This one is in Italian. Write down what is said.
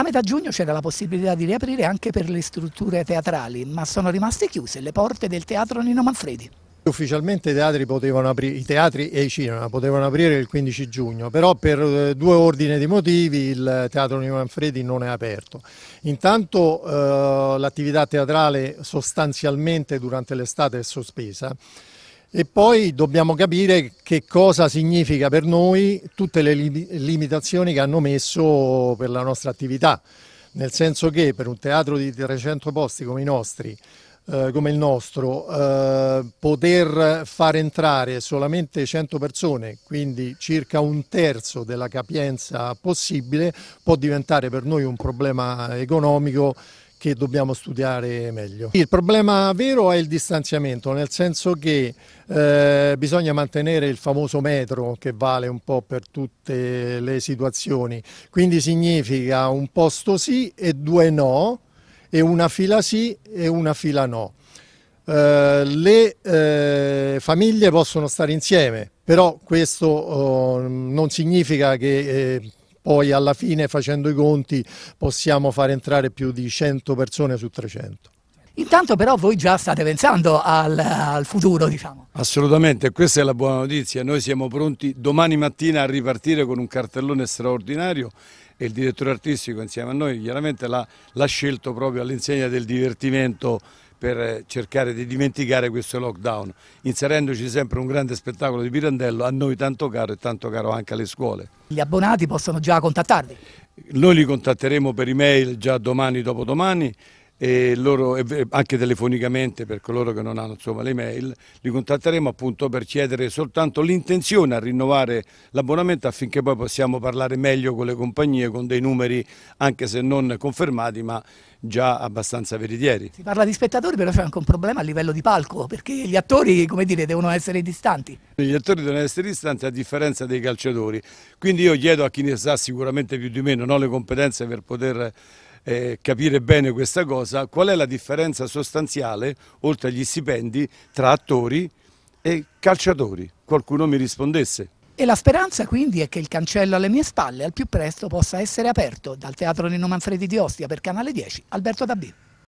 A metà giugno c'era la possibilità di riaprire anche per le strutture teatrali, ma sono rimaste chiuse le porte del teatro Nino Manfredi. Ufficialmente i teatri, aprire, i teatri, e i cinema potevano aprire il 15 giugno, però per eh, due ordini di motivi il Teatro Nino Manfredi non è aperto. Intanto eh, l'attività teatrale sostanzialmente durante l'estate è sospesa e poi dobbiamo capire che cosa significa per noi tutte le limitazioni che hanno messo per la nostra attività, nel senso che per un teatro di 300 posti come i nostri, eh, come il nostro, eh, poter far entrare solamente 100 persone, quindi circa un terzo della capienza possibile, può diventare per noi un problema economico che dobbiamo studiare meglio. Il problema vero è il distanziamento, nel senso che eh, bisogna mantenere il famoso metro che vale un po' per tutte le situazioni, quindi significa un posto sì e due no, e una fila sì e una fila no. Eh, le eh, famiglie possono stare insieme, però questo oh, non significa che eh, poi alla fine facendo i conti possiamo far entrare più di 100 persone su 300. Intanto però voi già state pensando al, al, futuro, diciamo. Assolutamente, questa è la buona notizia. Noi siamo pronti domani mattina a ripartire con un cartellone straordinario e il direttore artistico insieme a noi chiaramente l'ha scelto proprio all'insegna del divertimento per eh, cercare di dimenticare questo lockdown, inserendoci sempre un grande spettacolo di Pirandello a noi tanto caro e tanto caro anche alle scuole. Gli abbonati possono già contattarli? Noi li contatteremo per email già domani, dopodomani, e loro, anche telefonicamente per coloro che non hanno insomma, le mail, li contatteremo appunto per chiedere soltanto l'intenzione a rinnovare l'abbonamento affinché poi possiamo parlare meglio con le compagnie con dei numeri anche se non confermati ma già abbastanza veritieri. Si parla di spettatori però c'è anche un problema a livello di palco perché gli attori come dire devono essere distanti. Gli attori devono essere distanti a differenza dei calciatori quindi io chiedo a chi ne sa sicuramente più di me non ho le competenze per poter eh, capire bene questa cosa, qual è la differenza sostanziale, oltre agli stipendi, tra attori e calciatori? Qualcuno mi rispondesse. E la speranza quindi è che il cancello alle mie spalle al più presto possa essere aperto dal Teatro Nino Manfredi di Ostia per Canale 10, Alberto Dabbi.